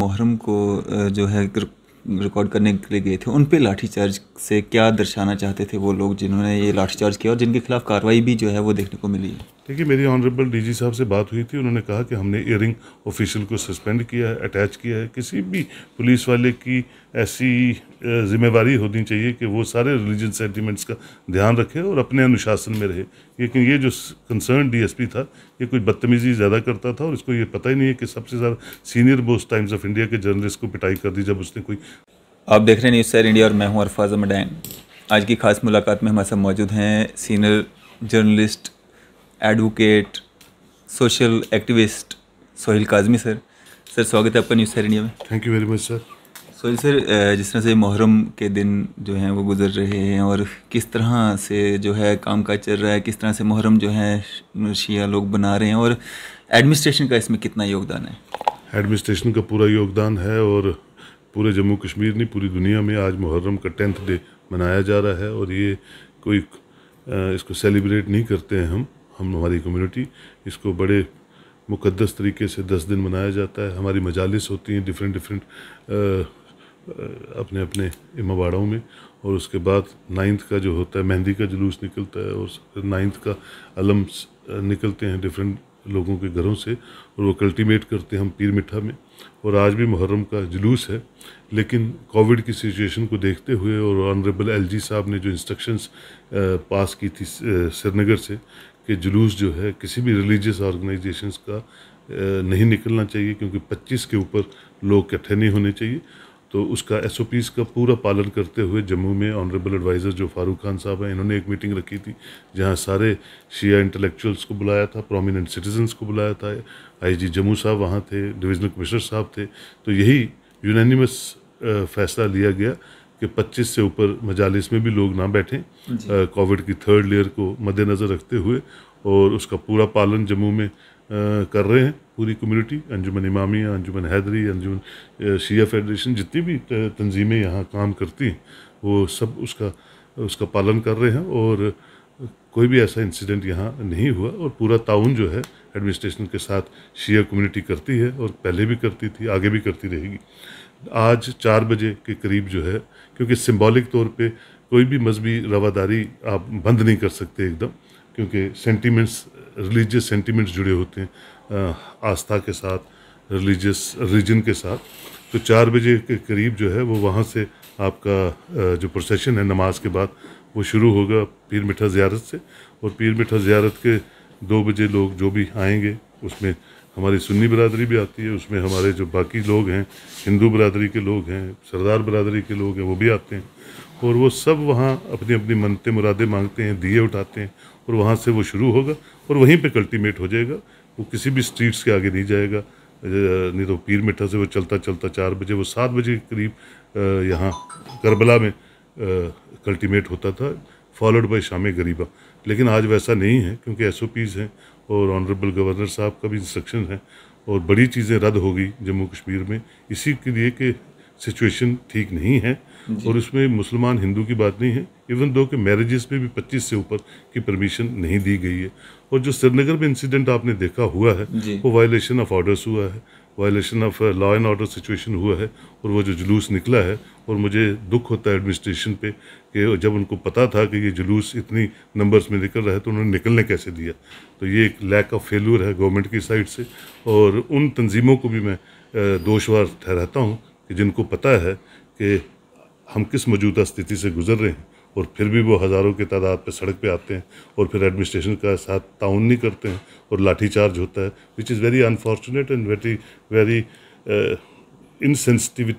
मुहर्रम को जो है रिकॉर्ड करने के लिए गए थे उन पे चार्ज से क्या दर्शाना चाहते थे वो लोग जिन्होंने ये लाठीचार्ज किया और जिनके खिलाफ कार्रवाई भी जो है वो देखने को मिली है देखिए मेरी ऑनरेबल डीजी साहब से बात हुई थी उन्होंने कहा कि हमने इयरिंग ऑफिशियल को सस्पेंड किया है अटैच किया है किसी भी पुलिस वाले की ऐसी जिम्मेवारी होनी चाहिए कि वो सारे रिलीजन सेंटीमेंट्स का ध्यान रखे और अपने अनुशासन में रहे लेकिन ये जो कंसर्न डीएसपी था ये कुछ बदतमीज़ी ज़्यादा करता था और इसको ये पता ही नहीं है कि सबसे ज़्यादा senior most Times of India के जर्नलिस्ट को पिटाई कर दी जब उसने कोई आप देख रहे हैं न्यूज़ सैर इंडिया और मैं हूँ अरफाज मडैन आज की खास मुलाकात में हमारे साथ मौजूद हैं senior journalist advocate social activist Sohail Kazmi sir sir स्वागत है आपका न्यूज़ सर इंडिया में thank you very much sir Sohail sir जिस तरह से मुहर्रम के दिन जो हैं वो गुजर रहे हैं और किस तरह से जो है काम काज चल रहा है किस तरह से मुहर्रम जो है शिया लोग बना रहे हैं और एडमिनिस्ट्रेशन का इसमें कितना योगदान है एडमिनिस्ट्रेशन का पूरा योगदान है और पूरे जम्मू कश्मीर नहीं पूरी दुनिया में आज मुहर्रम का टेंथ डे मनाया जा रहा है और ये कोई इसको सेलिब्रेट नहीं करते हैं हम हम हमारी कम्युनिटी इसको बड़े मुकद्दस तरीके से दस दिन मनाया जाता है हमारी मजालिस होती हैं डिफरेंट डिफरेंट अपने अपने इमाबाड़ों में और उसके बाद नाइन्थ का जो होता है मेहंदी का जुलूस निकलता है और नाइन्थ का अलम निकलते हैं डिफरेंट लोगों के घरों से और वो कल्टीवेट करते हैं हम पीर मिठा में और आज भी मुहर्रम का जुलूस है लेकिन कोविड की सिचुएशन को देखते हुए और ऑनरेबल एलजी साहब ने जो इंस्ट्रक्शंस पास की थी श्रीनगर से कि जुलूस जो है किसी भी रिलीजियस ऑर्गेनाइजेशन का नहीं निकलना चाहिए क्योंकि 25 के ऊपर लोग इकट्ठे नहीं होने चाहिए तो उसका एस का पूरा पालन करते हुए जम्मू में ऑनरेबल एडवाइज़र जो फारूक खान साहब हैं इन्होंने एक मीटिंग रखी थी जहां सारे शिया इंटेलेक्चुअल्स को बुलाया था प्रोमिनेंट सिटीजन्स को बुलाया था आईजी जम्मू साहब वहाँ थे डिविजनल कमिश्नर साहब थे तो यही यूनानिमस फैसला लिया गया कि 25 से ऊपर मजालिस में भी लोग ना बैठें कोविड की थर्ड लेयर को मद्देनज़र रखते हुए और उसका पूरा पालन जम्मू में कर रहे हैं पूरी कम्युनिटी अंजुमन इमामिया अंजुमन हैदरी अंजुमन शिया फेडरेशन जितनी भी तंजीमें यहाँ काम करती हैं वो सब उसका उसका पालन कर रहे हैं और कोई भी ऐसा इंसिडेंट यहाँ नहीं हुआ और पूरा ताउन जो है एडमिनिस्ट्रेशन के साथ शिया कम्युनिटी करती है और पहले भी करती थी आगे भी करती रहेगी आज चार बजे के करीब जो है क्योंकि सिंबॉलिक तौर पे कोई भी मजहबी रवादारी आप बंद नहीं कर सकते एकदम क्योंकि सेंटीमेंट्स रिलीजियस सेंटीमेंट्स जुड़े होते हैं आस्था के साथ रिलीजियस रिलीजन के साथ तो चार बजे के करीब जो है वो वहाँ से आपका जो प्रोसेशन है नमाज के बाद वो शुरू होगा पीर मिठा ज़्यारत से और पीर मिठा ज़्यारत के दो बजे लोग जो भी आएंगे उसमें हमारी सुन्नी बरदरी भी आती है उसमें हमारे जो बाकी लोग हैं हिंदू बरदरी के लोग हैं सरदार बरदरी के लोग हैं वो भी आते हैं और वो सब वहाँ अपनी अपनी मनते मुरादे मांगते हैं दिए उठाते हैं और वहाँ से वो शुरू होगा और वहीं पर कल्टीमेट हो जाएगा वो किसी भी स्ट्रीट्स के आगे नहीं जाएगा नहीं तो पीर मिठा से वो चलता चलता चार बजे वो सात बजे के करीब यहाँ करबला में कल्टीमेट होता था फॉलोड बाई शाम गरीबा लेकिन आज वैसा नहीं है क्योंकि एस हैं और ऑनरेबल गवर्नर साहब का भी इंस्ट्रक्शन है और बड़ी चीज़ें रद्द हो गई जम्मू कश्मीर में इसी के लिए कि सिचुएशन ठीक नहीं है और इसमें मुसलमान हिंदू की बात नहीं है इवन दो कि मैरिजेस पे भी पच्चीस से ऊपर की परमिशन नहीं दी गई है और जो श्रीनगर में इंसिडेंट आपने देखा हुआ है वो वायलेशन ऑफ ऑर्डर्स हुआ है violation of law and order situation हुआ है और वो जो जुलूस निकला है और मुझे दुख होता है एडमिनिस्ट्रेशन पे कि जब उनको पता था कि ये जुलूस इतनी नंबर्स में निकल रहा है तो उन्होंने निकलने कैसे दिया तो ये एक लैक ऑफ फेल्यूर है गवर्नमेंट की साइड से और उन तंजीमों को भी मैं दोषवार ठहराता हूँ कि जिनको पता है कि हम किस मौजूदा स्थिति से गुजर रहे हैं और फिर भी वो हज़ारों की तादाद पे सड़क पे आते हैं और फिर एडमिनिस्ट्रेशन का साथ ताउन नहीं करते हैं और लाठी चार्ज होता है which is very unfortunate and very very insensitive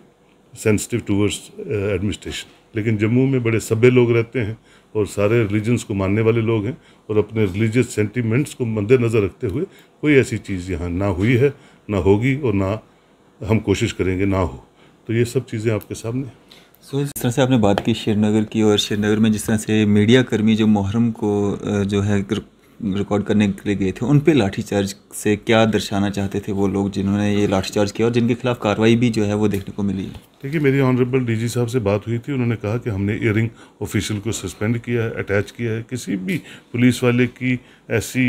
sensitive towards administration लेकिन जम्मू में बड़े सभ्य लोग रहते हैं और सारे रिलीजन्स को मानने वाले लोग हैं और अपने रिलीजियस सेंटिमेंट्स को मद्देनज़र रखते हुए कोई ऐसी चीज़ यहाँ ना हुई है ना होगी और ना हम कोशिश करेंगे ना हो तो ये सब चीज़ें आपके सामने हैं सो so, जिस तरह से आपने बात की श्रीनगर की और श्रीनगर में जिस तरह से मीडिया कर्मी जो मुहर्रम को जो है रिकॉर्ड करने के लिए गए थे उन पे लाठीचार्ज से क्या दर्शाना चाहते थे वो लोग जिन्होंने ये लाठीचार्ज किया और जिनके खिलाफ कार्रवाई भी जो है वो देखने को मिली है देखिए मेरी ऑनरेबल डीजी साहब से बात हुई थी उन्होंने कहा कि हमने इयरिंग ऑफिशियल को सस्पेंड किया है अटैच किया है किसी भी पुलिस वाले की ऐसी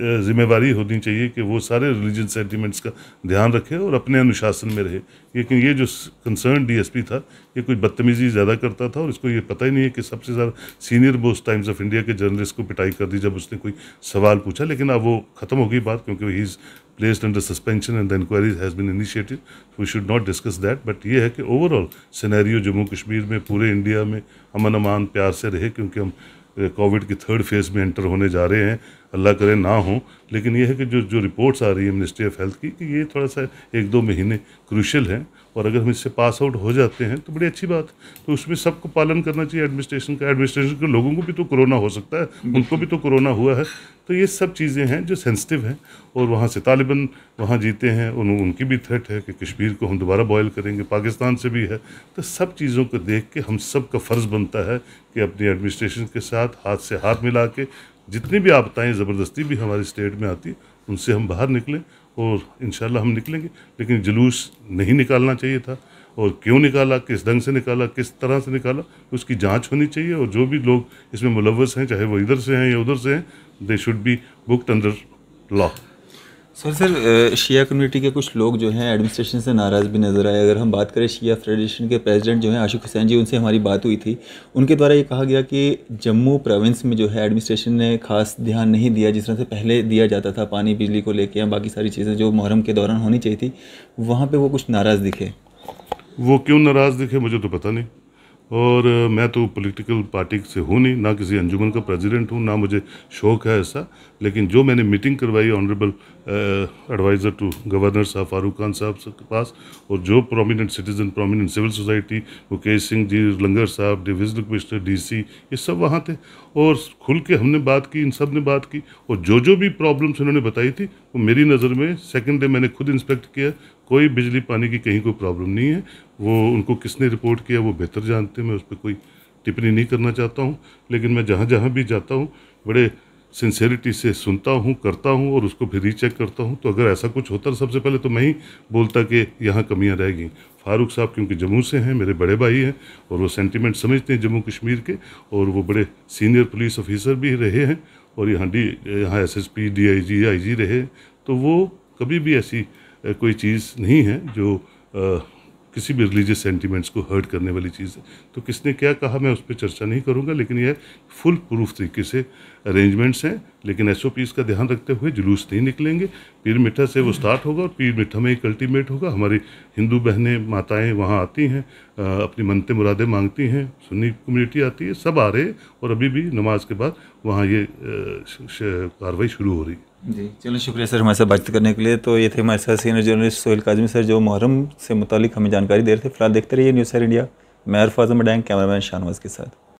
जिम्मेवारी होनी चाहिए कि वो सारे रिलीजन सेंटीमेंट्स का ध्यान रखे और अपने अनुशासन में रहे लेकिन ये जो कंसर्न डीएसपी था ये कोई बदतमीज़ी ज़्यादा करता था और इसको ये पता ही नहीं है कि सबसे ज़्यादा senior most Times of India के जर्नलिस्ट को पिटाई कर दी जब उसने कोई सवाल पूछा लेकिन अब वो ख़त्म होगी बात क्योंकि he is placed under suspension and the inquiries has been initiated. We should not discuss that. But ye hai ki overall scenario jammu kashmir mein pure india mein aman aman pyar se rahe kyunki hum covid ki third phase mein enter hone ja rahe hain Allah करे ना हो लेकिन यह है कि जो जो reports आ रही है मिनिस्ट्री ऑफ हेल्थ की कि ये थोड़ा सा एक दो महीने क्रूशल हैं और अगर हम इससे पास आउट हो जाते हैं तो बड़ी अच्छी बात तो उसमें सबको पालन करना चाहिए एडमिनिस्ट्रेशन का एडमिनिस्ट्रेशन के लोगों को भी तो कोरोना हो सकता है उनको भी तो कोरोना हुआ है तो ये सब चीज़ें हैं जो सेंसिटिव हैं और वहाँ से तालिबान वहाँ जीते हैं उन, उनकी भी थ्रेट है कि कश्मीर को हम दोबारा बॉयल करेंगे पाकिस्तान से भी है तो सब चीज़ों को देख के हम सब का फ़र्ज़ बनता है कि अपनी एडमिनिस्ट्रेशन के साथ हाथ से हाथ मिला के जितनी भी आपदाएँ ज़बरदस्ती भी हमारे स्टेट में आती उनसे हम बाहर निकलें और इन हम निकलेंगे लेकिन जुलूस नहीं निकालना चाहिए था और क्यों निकाला किस ढंग से निकाला किस तरह से निकाला उसकी जांच होनी चाहिए और जो भी लोग इसमें मुलवस हैं चाहे वो इधर से हैं या उधर से हैं they should be booked under law sir sir Shia community के कुछ लोग जो हैं एडमिनिस्ट्रेशन से नाराज़ भी नज़र आए अगर हम बात करें शिया फेडरेशन के प्रेसिडेंट जो हैं आशिक हुसैन जी उनसे हमारी बात हुई थी उनके द्वारा ये कहा गया कि जम्मू प्रोविंस में जो है एडमिनिस्ट्रेशन ने खास ध्यान नहीं दिया जिस तरह से पहले दिया जाता था पानी बिजली को लेकर या बाकी सारी चीज़ें जो मुहरम के दौरान होनी चाहिए थी वहाँ पर वो कुछ नाराज़ दिखे वो क्यों नाराज़ दिखे मुझे तो पता नहीं और मैं तो पॉलिटिकल पार्टी से हूँ नहीं ना किसी अंजुमन का प्रेसिडेंट हूँ ना मुझे शौक है ऐसा लेकिन जो मैंने मीटिंग करवाई ऑनरेबल एडवाइज़र टू गवर्नर साहब फारूक खान साहब के पास और जो prominent citizen prominent civil society Mukesh Singh ji लंगर साहब डिविजनल कमिश्नर सी ये सब वहाँ थे और खुल के हमने बात की इन सब ने बात की और जो जो भी प्रॉब्लम्स इन्होंने बताई थी वो मेरी नज़र में सेकेंड डे मैंने खुद इंस्पेक्ट किया कोई बिजली पानी की कहीं कोई प्रॉब्लम नहीं है वो उनको किसने रिपोर्ट किया वो बेहतर जानते हैं मैं उस पर कोई टिप्पणी नहीं करना चाहता हूँ लेकिन मैं जहाँ जहाँ भी जाता हूँ बड़े सिंसेरिटी से सुनता हूँ करता हूँ और उसको फिर रीचेक करता हूँ तो अगर ऐसा कुछ होता तो सबसे पहले तो मैं ही बोलता कि यहाँ कमियाँ रह गई फारूक साहब क्योंकि जम्मू से हैं मेरे बड़े भाई हैं और वो सेंटिमेंट समझते हैं जम्मू कश्मीर के और वो बड़े सीनियर पुलिस ऑफिसर भी रहे हैं और यहाँ डी यहाँ S S P D I G I G रहे तो वो कभी भी ऐसी कोई चीज़ नहीं है जो आ, किसी भी रिलीजियस सेंटीमेंट्स को हर्ट करने वाली चीज़ है तो किसने क्या कहा मैं उस पर चर्चा नहीं करूँगा लेकिन यह फुल प्रूफ तरीके से अरेंजमेंट्स हैं लेकिन एस का ध्यान रखते हुए जुलूस नहीं निकलेंगे पीर मिठा से वो स्टार्ट होगा और पीर मिठा में एक अल्टीमेट होगा हमारी हिंदू बहनें माताएं वहाँ आती हैं अपनी मनते मुरादें मांगती हैं सुन्नी कम्युनिटी आती है सब आ रहे और अभी भी नमाज के बाद वहाँ ये कार्रवाई शुरू हो रही है जी चलो शुक्रिया सर हमारे साथ बातचीत करने के लिए तो ये थे हमारे साथ senior journalist Sohail Kazmi sir जो मुहर्रम से मुतालिक हमें जानकारी दे रहे थे फिलहाल देखते रहिए न्यूज़ सर इंडिया मैं अरफाजम डैंग कैमरामैन शाहनवाज के साथ